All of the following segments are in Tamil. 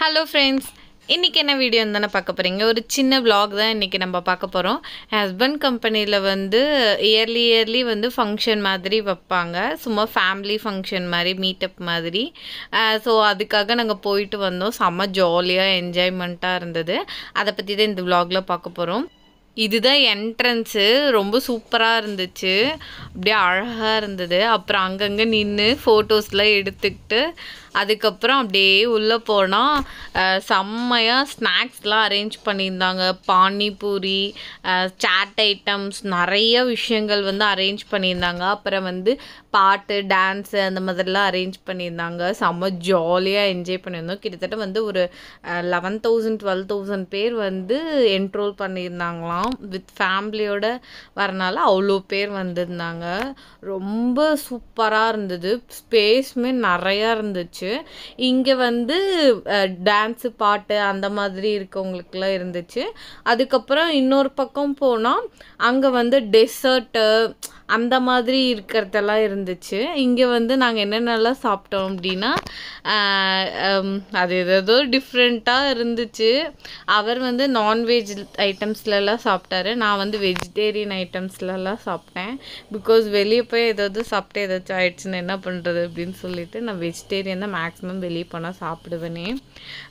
ஹலோ ஃப்ரெண்ட்ஸ் இன்றைக்கி என்ன வீடியோ தானே பார்க்க போகிறீங்க ஒரு சின்ன விலாக் தான் இன்றைக்கி நம்ம பார்க்க போகிறோம் ஹஸ்பண்ட் கம்பெனியில் வந்து இயர்லி இயர்லி வந்து ஃபங்க்ஷன் மாதிரி வைப்பாங்க சும்மா ஃபேமிலி ஃபங்க்ஷன் மாதிரி மீட்டப் மாதிரி ஸோ அதுக்காக நாங்கள் போயிட்டு வந்தோம் செம்ம ஜாலியாக என்ஜாய்மெண்ட்டாக இருந்தது அதை பற்றி தான் இந்த விலாகில் பார்க்க போகிறோம் இதுதான் என்ட்ரன்ஸு ரொம்ப சூப்பராக இருந்துச்சு அப்படியே அழகாக இருந்தது அப்புறம் அங்கங்கே நின்று ஃபோட்டோஸ்லாம் எடுத்துக்கிட்டு அதுக்கப்புறம் அப்படியே உள்ளே போனால் செம்மையாக ஸ்நாக்ஸ்லாம் அரேஞ்ச் பண்ணியிருந்தாங்க பானிபூரி சாட் ஐட்டம்ஸ் நிறைய விஷயங்கள் வந்து அரேஞ்ச் பண்ணியிருந்தாங்க அப்புறம் வந்து பாட்டு டான்ஸு அந்த மாதிரிலாம் அரேஞ்ச் பண்ணியிருந்தாங்க செம்ம ஜாலியாக என்ஜாய் பண்ணியிருந்தோம் கிட்டத்தட்ட வந்து ஒரு லெவன் தௌசண்ட் டுவெல் தௌசண்ட் பேர் வந்து என்ரோல் பண்ணியிருந்தாங்களாம் வித் ஃபேமிலியோட வரனால அவ்வளோ பேர் வந்திருந்தாங்க ரொம்ப சூப்பராக இருந்தது ஸ்பேஸுமே நிறையா இருந்துச்சு இருந்துச்சு இங்கே வந்து டான்ஸு பாட்டு அந்த மாதிரி இருக்கவங்களுக்குலாம் இருந்துச்சு அதுக்கப்புறம் இன்னொரு பக்கம் போனால் அங்கே வந்து டெசர்ட்டு அந்த மாதிரி இருக்கிறதெல்லாம் இருந்துச்சு இங்கே வந்து நாங்கள் என்னென்னலாம் சாப்பிட்டோம் அப்படின்னா அது ஏதோ டிஃப்ரெண்ட்டாக இருந்துச்சு அவர் வந்து நான்வெஜ் ஐட்டம்ஸ்லலாம் சாப்பிட்டாரு நான் வந்து வெஜிடேரியன் ஐட்டம்ஸ்லலாம் சாப்பிட்டேன் பிகாஸ் வெளியே போய் ஏதாவது சாப்பிட்டு ஏதாச்சும் ஆயிடுச்சுன்னு என்ன பண்ணுறது அப்படின்னு சொல்லிட்டு நான் வெஜிடேரியன் தான் மேக்ஸிமம் வெளியே போனால் சாப்பிடுவேனே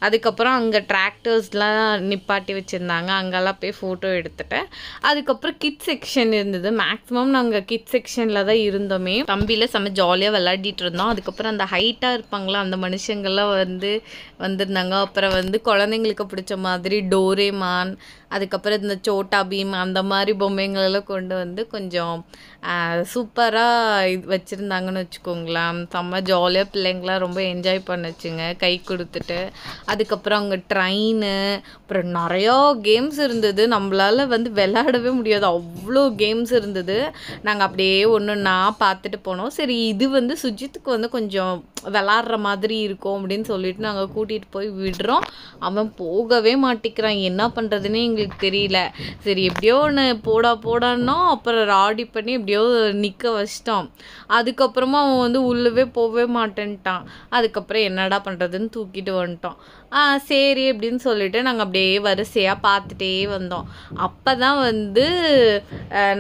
அதுக்கப்புறம் அங்கே டிராக்டர்ஸ்லாம் நிப்பாட்டி வச்சுருந்தாங்க அங்கெல்லாம் போய் ஃபோட்டோ எடுத்துட்டேன் அதுக்கப்புறம் கிட் செக்ஷன் இருந்தது மேக்ஸிமம் நாங்கள் கிட் செக்ஷனில் தான் இருந்தோமே தம்பியில் செம்ம ஜாலியாக விளையாடிட்டு இருந்தோம் அதுக்கப்புறம் அந்த ஹைட்டாக இருப்பாங்களா அந்த மனுஷங்கள்லாம் வந்து வந்திருந்தாங்க அப்புறம் வந்து குழந்தைங்களுக்கு பிடிச்ச மாதிரி டோரேமான் அதுக்கப்புறம் இந்த சோட்டா பீம் அந்த மாதிரி பொம்மைங்களெல்லாம் கொண்டு வந்து கொஞ்சம் சூப்பராக இது வச்சுருந்தாங்கன்னு வச்சுக்கோங்களேன் செம்ம ஜாலியாக பிள்ளைங்களாம் ரொம்ப என்ஜாய் பண்ணுச்சுங்க கை கொடுத்துட்டு அதுக்கப்புறம் அங்கே ட்ரெயின் அப்புறம் நிறையா கேம்ஸ் இருந்தது நம்மளால் வந்து விளையாடவே முடியாது அவ்வளோ கேம்ஸ் இருந்தது நாங்கள் நாங்கள் அப்படியே ஒன்று நான் பார்த்துட்டு போனோம் சரி இது வந்து சுஜித்துக்கு வந்து கொஞ்சம் விளாட்ற மாதிரி இருக்கும் அப்படின்னு சொல்லிட்டு நாங்கள் கூட்டிகிட்டு போய் விடுறோம் அவன் போகவே மாட்டேங்கிறான் என்ன பண்ணுறதுன்னே எங்களுக்கு தெரியல சரி எப்படியோ ஒன்று போடா போடான்னோ அப்புறம் ராடி பண்ணி எப்படியோ நிற்க வச்சிட்டோம் அதுக்கப்புறமா அவன் வந்து உள்ளவே போகவே மாட்டேன்ட்டான் அதுக்கப்புறம் என்னடா பண்ணுறதுன்னு தூக்கிட்டு வந்துட்டோம் சரி அப்படின்னு சொல்லிட்டு நாங்கள் அப்படியே வரிசையாக பார்த்துட்டே வந்தோம் அப்போ தான் வந்து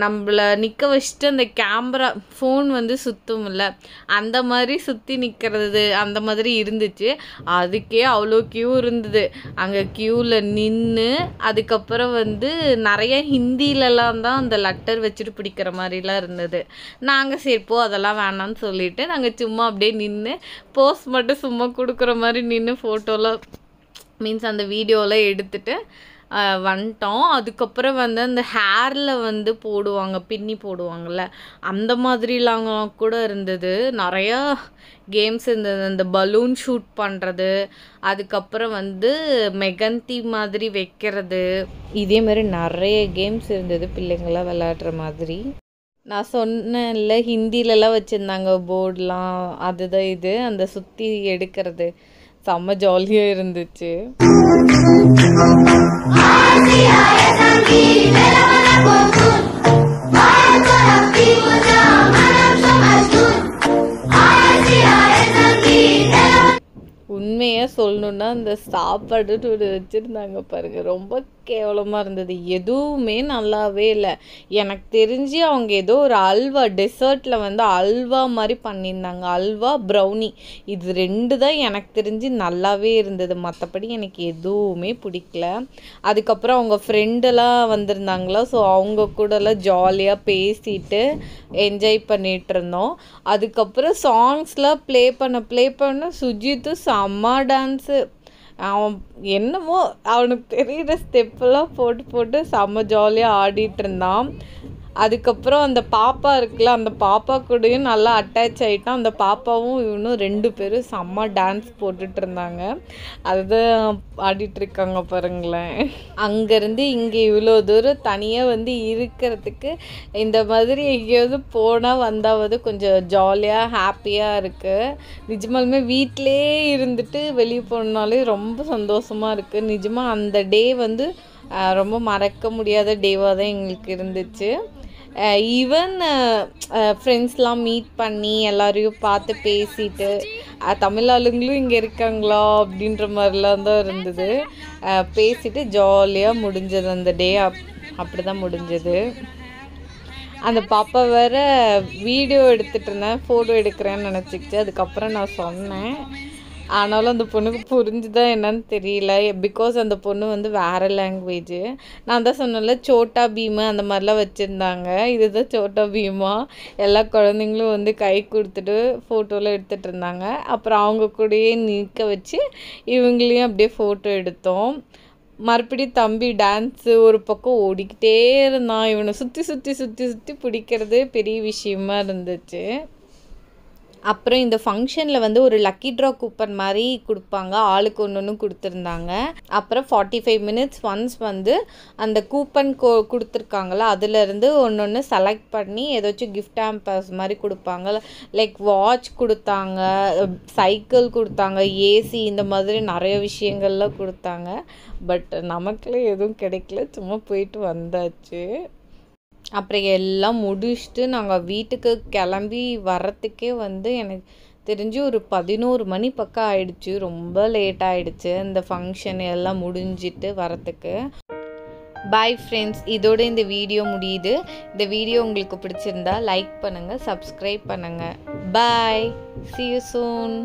நம்மளை நிற்க வச்சுட்டு ஃபஸ்ட்டு அந்த கேமரா ஃபோன் வந்து சுற்றும்ல அந்த மாதிரி சுற்றி நிற்கிறது அந்த மாதிரி இருந்துச்சு அதுக்கே அவ்வளோ க்யூ இருந்தது அங்கே க்யூவில் நின்று அதுக்கப்புறம் வந்து நிறைய ஹிந்திலலாம் தான் அந்த லெட்டர் வச்சுட்டு பிடிக்கிற மாதிரிலாம் இருந்தது நாங்கள் சரி போ அதெல்லாம் வேணாம்னு சொல்லிட்டு நாங்கள் சும்மா அப்படியே நின்று போஸ் மட்டும் சும்மா கொடுக்குற மாதிரி நின்று ஃபோட்டோலாம் மீன்ஸ் அந்த வீடியோலாம் எடுத்துகிட்டு வந்துட்டோம் அதுக்கப்புறம் வந்து அந்த ஹேரில் வந்து போடுவாங்க பின்னி போடுவாங்கள்ல அந்த மாதிரிலாம் கூட இருந்தது நிறையா கேம்ஸ் இருந்தது அந்த பலூன் ஷூட் பண்ணுறது அதுக்கப்புறம் வந்து மெகந்தி மாதிரி வைக்கிறது இதே மாதிரி நிறைய கேம்ஸ் இருந்தது பிள்ளைங்களாம் விளையாடுற மாதிரி நான் சொன்னேன் இல்லை ஹிந்திலலாம் வச்சுருந்தாங்க போர்டெலாம் அதுதான் இது அந்த சுற்றி எடுக்கிறது செம்ம ஜாலியாக இருந்துச்சு ஆசியா உண்மையாக சொல்லணுன்னா அந்த சாப்பாடு ஒரு வச்சுருந்தாங்க பாருங்கள் ரொம்ப கேவலமாக இருந்தது எதுவுமே நல்லாவே இல்லை எனக்கு தெரிஞ்சு அவங்க ஏதோ ஒரு அல்வா டெசர்ட்டில் வந்து அல்வா மாதிரி பண்ணியிருந்தாங்க அல்வா ப்ரௌனி இது ரெண்டு தான் எனக்கு தெரிஞ்சு நல்லாவே இருந்தது மற்றபடி எனக்கு எதுவுமே பிடிக்கல அதுக்கப்புறம் அவங்க ஃப்ரெண்டெல்லாம் வந்திருந்தாங்களா ஸோ அவங்க கூடலாம் ஜாலியாக பேசிட்டு என்ஜாய் பண்ணிகிட்டு இருந்தோம் அதுக்கப்புறம் சாங்ஸ்லாம் ப்ளே பண்ண ப்ளே பண்ண சுஜித்தும் அம்மா டான்ஸு அவன் என்னமோ அவனுக்கு தெரிகிற ஸ்டெப்பெல்லாம் போட்டு போட்டு செம்ம ஜாலியாக இருந்தான் அதுக்கப்புறம் அந்த பாப்பா இருக்குல்ல அந்த பாப்பா கூடயும் நல்லா அட்டாச் ஆகிட்டான் அந்த பாப்பாவும் இவனும் ரெண்டு பேரும் செம்ம டான்ஸ் போட்டுட்டு இருந்தாங்க அதுதான் இருக்காங்க பாருங்களேன் அங்கேருந்து இங்கே இவ்வளோ தூரம் தனியாக வந்து இருக்கிறதுக்கு இந்த மாதிரி எங்கேயாவது போனால் வந்தாவது கொஞ்சம் ஜாலியாக ஹாப்பியாக இருக்குது நிஜமாலுமே வீட்டிலே இருந்துட்டு வெளியே போனாலே ரொம்ப சந்தோஷமாக இருக்குது நிஜமாக அந்த டே வந்து ரொம்ப மறக்க முடியாத டேவாக தான் எங்களுக்கு இருந்துச்சு ஈவன் ஃப்ரெண்ட்ஸ்லாம் மீட் பண்ணி எல்லாரையும் பார்த்து பேசிட்டு தமிழ் ஆளுங்களும் இங்கே இருக்காங்களா அப்படின்ற மாதிரிலாம் தான் இருந்தது பேசிட்டு ஜாலியாக முடிஞ்சது அந்த டே அப் அப்படி தான் முடிஞ்சது அந்த பாப்பா வேற வீடியோ எடுத்துகிட்டு இருந்தேன் ஃபோட்டோ எடுக்கிறேன்னு நினச்சிக்கிச்சு அதுக்கப்புறம் நான் சொன்னேன் ஆனாலும் அந்த பொண்ணுக்கு புரிஞ்சுதான் என்னன்னு தெரியல பிகாஸ் அந்த பொண்ணு வந்து வேறு லாங்குவேஜ் நான் தான் சொன்னல சோட்டா பீமு அந்த மாதிரிலாம் வச்சுருந்தாங்க இதுதான் சோட்டா பீமா எல்லா குழந்தைங்களும் வந்து கை கொடுத்துட்டு ஃபோட்டோலாம் எடுத்துகிட்டு இருந்தாங்க அப்புறம் அவங்க கூடயே நிற்க வச்சு இவங்களையும் அப்படியே ஃபோட்டோ எடுத்தோம் மறுபடியும் தம்பி டான்ஸு ஒரு பக்கம் ஓடிக்கிட்டே இருந்தான் இவனை சுற்றி சுற்றி சுற்றி சுற்றி பிடிக்கிறதே பெரிய விஷயமா இருந்துச்சு அப்புறம் இந்த ஃபங்க்ஷனில் வந்து ஒரு லக்கி ட்ரா கூப்பன் மாதிரி கொடுப்பாங்க ஆளுக்கு ஒன்று ஒன்று கொடுத்துருந்தாங்க அப்புறம் ஃபார்ட்டி ஃபைவ் மினிட்ஸ் ஒன்ஸ் வந்து அந்த கூப்பன் கோ கொடுத்துருக்காங்கள அதுலேருந்து ஒன்று ஒன்று செலக்ட் பண்ணி ஏதாச்சும் கிஃப்ட் ஆம்பர்ஸ் மாதிரி கொடுப்பாங்க லைக் வாட்ச் கொடுத்தாங்க சைக்கிள் கொடுத்தாங்க ஏசி இந்த மாதிரி நிறைய விஷயங்கள்லாம் கொடுத்தாங்க பட் நமக்குலாம் எதுவும் கிடைக்கல சும்மா போயிட்டு வந்தாச்சு அப்புறம் எல்லாம் முடிச்சுட்டு நாங்கள் வீட்டுக்கு கிளம்பி வர்றதுக்கே வந்து எனக்கு தெரிஞ்சு ஒரு பதினோரு மணி பக்கம் ஆயிடுச்சு ரொம்ப லேட் ஆயிடுச்சு இந்த ஃபங்க்ஷன் எல்லாம் முடிஞ்சிட்டு வரத்துக்கு பாய் ஃப்ரெண்ட்ஸ் இதோட இந்த வீடியோ முடியுது இந்த வீடியோ உங்களுக்கு பிடிச்சிருந்தா லைக் பண்ணுங்கள் சப்ஸ்கிரைப் பண்ணுங்கள் பாய் சி சூன்